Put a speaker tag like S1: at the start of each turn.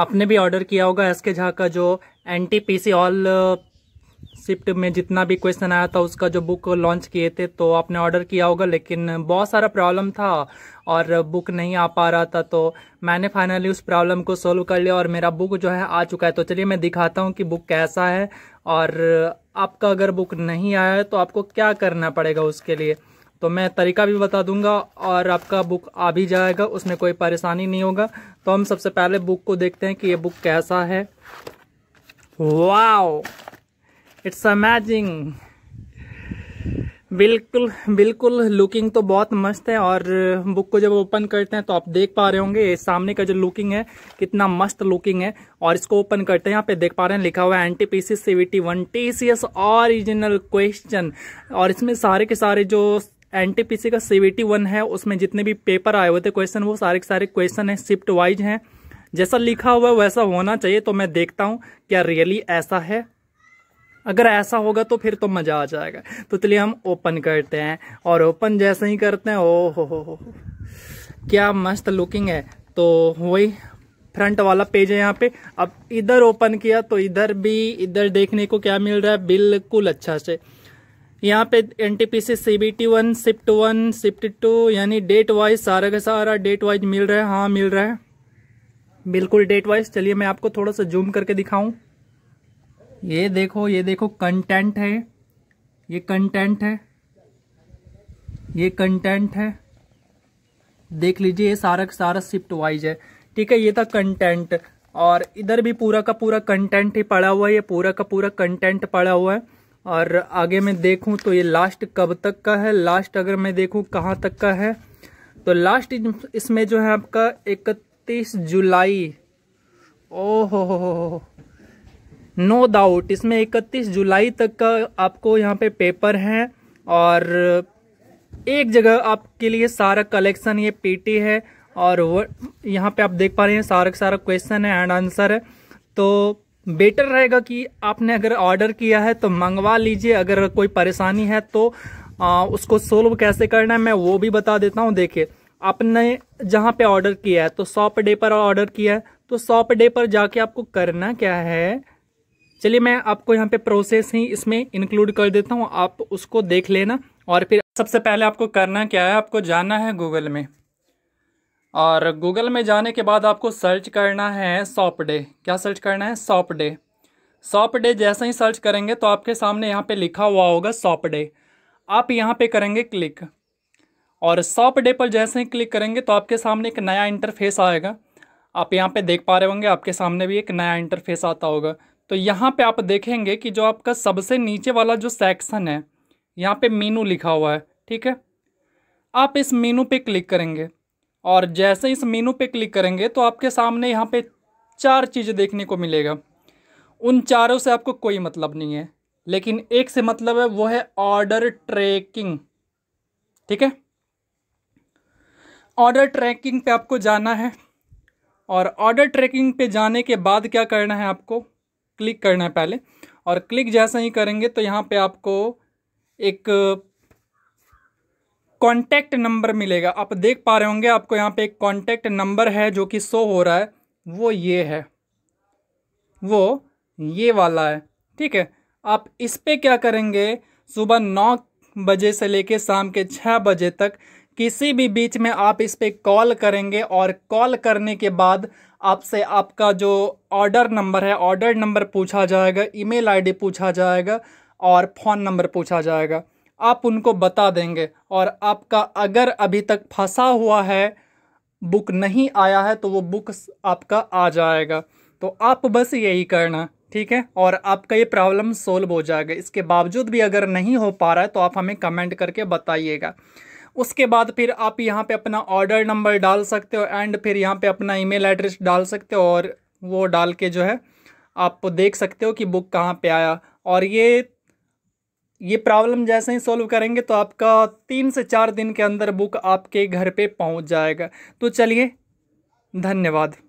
S1: आपने भी ऑर्डर किया होगा एस के झा का जो N T P C all shift में जितना भी क्वेश्चन आया था उसका जो बुक लॉन्च किए थे तो आपने ऑर्डर किया होगा लेकिन बहुत सारा प्रॉब्लम था और बुक नहीं आ पा रहा था तो मैंने फाइनली उस प्रॉब्लम को सोल्व कर लिया और मेरा बुक जो है आ चुका है तो चलिए मैं दिखाता हूँ कि बुक कैसा है और आपका अगर बुक नहीं आया है तो आपको क्या करना पड़ेगा उसके लिए तो मैं तरीका भी बता दूंगा और आपका बुक आ भी जाएगा उसमें कोई परेशानी नहीं होगा तो हम सबसे पहले बुक को देखते हैं कि ये बुक कैसा है वाओ इट्स अमेजिंग बिल्कुल बिल्कुल लुकिंग तो बहुत मस्त है और बुक को जब ओपन करते हैं तो आप देख पा रहे होंगे सामने का जो लुकिंग है कितना मस्त लुकिंग है और इसको ओपन करते हैं यहाँ पे देख पा रहे हैं लिखा हुआ है N T one T C S original question और इसमें सारे के सारे जो एनटीपीसी का सीवीटी वन है उसमें जितने भी पेपर आए हुए थे क्वेश्चन वो सारे के सारे क्वेश्चन हैं शिफ्ट वाइज हैं जैसा लिखा हुआ है वैसा होना चाहिए तो मैं देखता हूँ क्या रियली ऐसा है अगर ऐसा होगा तो फिर तो मज़ा आ जाएगा तो चलिए हम ओपन करते हैं और ओपन जैसे ही करते हैं ओ हो हो हो क्या मस्त लुकिंग है तो वही फ्रंट वाला पेज है यहाँ पे अब इधर ओपन किया तो इधर भी इधर देखने को क्या मिल रहा है बिल्कुल अच्छा से यहाँ पे N T P C C B T one shift one shift two यानी डेट वाइज सारा का सारा डेट वाइज मिल रहा है हाँ मिल रहा है बिल्कुल डेट वाइज चलिए मैं आपको थोड़ा सा जूम करके दिखाऊं ये देखो ये देखो कंटेंट है ये कंटेंट है ये कंटेंट है देख लीजिए ये सारा का सारा शिफ्ट वाइज है ठीक है ये था कंटेंट और इधर भी पूरा का पूरा कंटेंट ही पड़ा हुआ है ये पूरा का पूरा कंटेंट पड़ा हुआ है और आगे मैं देखूं तो ये लास्ट कब तक का है लास्ट अगर मैं देखूं कहाँ तक का है तो लास्ट इसमें जो है आपका 31 जुलाई ओ हो नो डाउट इसमें 31 जुलाई तक का आपको यहाँ पे पेपर है और एक जगह आपके लिए सारा कलेक्शन ये पीटी है और यहाँ पे आप देख पा रहे हैं सारा सारा क्वेश्चन है एंड आंसर है तो बेटर रहेगा कि आपने अगर ऑर्डर किया है तो मंगवा लीजिए अगर कोई परेशानी है तो आ, उसको सोल्व कैसे करना है मैं वो भी बता देता हूँ देखिए आपने जहाँ पे ऑर्डर किया है तो शॉप पर डे पर ऑर्डर किया है तो शॉप पर डे पर जाके आपको करना क्या है चलिए मैं आपको यहाँ पे प्रोसेस ही इसमें इंक्लूड कर देता हूँ आप उसको देख लेना और फिर सबसे पहले आपको करना क्या है आपको जाना है गूगल में और गूगल में जाने के बाद आपको सर्च करना है सॉप डे क्या सर्च करना है सॉप डे सॉप डे जैसे ही सर्च करेंगे तो आपके सामने यहाँ पे लिखा हुआ होगा सॉप डे आप यहाँ पे करेंगे क्लिक और सॉप डे पर जैसे ही क्लिक करेंगे तो आपके सामने एक नया इंटरफेस आएगा आप यहाँ पे देख पा रहे होंगे आपके सामने भी एक नया इंटरफेस आता होगा तो यहाँ पर आप देखेंगे कि जो आपका सबसे नीचे वाला जो सेक्शन है यहाँ पर मीनू लिखा हुआ है ठीक है आप इस मीनू पर क्लिक करेंगे और जैसे इस मीनू पे क्लिक करेंगे तो आपके सामने यहाँ पे चार चीज़ें देखने को मिलेगा उन चारों से आपको कोई मतलब नहीं है लेकिन एक से मतलब है वो है ऑर्डर ट्रैकिंग ठीक है ऑर्डर ट्रैकिंग पे आपको जाना है और ऑर्डर ट्रैकिंग पे जाने के बाद क्या करना है आपको क्लिक करना है पहले और क्लिक जैसे ही करेंगे तो यहाँ पर आपको एक कॉन्टैक्ट नंबर मिलेगा आप देख पा रहे होंगे आपको यहाँ पे एक कॉन्टैक्ट नंबर है जो कि शो हो रहा है वो ये है वो ये वाला है ठीक है आप इस पर क्या करेंगे सुबह नौ बजे से लेके शाम के छः बजे तक किसी भी बीच में आप इस पर कॉल करेंगे और कॉल करने के बाद आपसे आपका जो ऑर्डर नंबर है ऑर्डर नंबर पूछा जाएगा ईमेल आईडी पूछा जाएगा और फ़ोन नंबर पूछा जाएगा आप उनको बता देंगे और आपका अगर अभी तक फंसा हुआ है बुक नहीं आया है तो वो बुक आपका आ जाएगा तो आप बस यही करना ठीक है और आपका ये प्रॉब्लम सोल्व हो जाएगा इसके बावजूद भी अगर नहीं हो पा रहा है तो आप हमें कमेंट करके बताइएगा उसके बाद फिर आप यहाँ पे अपना ऑर्डर नंबर डाल सकते हो एंड फिर यहाँ पे अपना ईमेल एड्रेस डाल सकते हो और वो डाल के जो है आप देख सकते हो कि बुक कहाँ पे आया और ये ये प्रॉब्लम जैसे ही सॉल्व करेंगे तो आपका तीन से चार दिन के अंदर बुक आपके घर पे पहुंच जाएगा तो चलिए धन्यवाद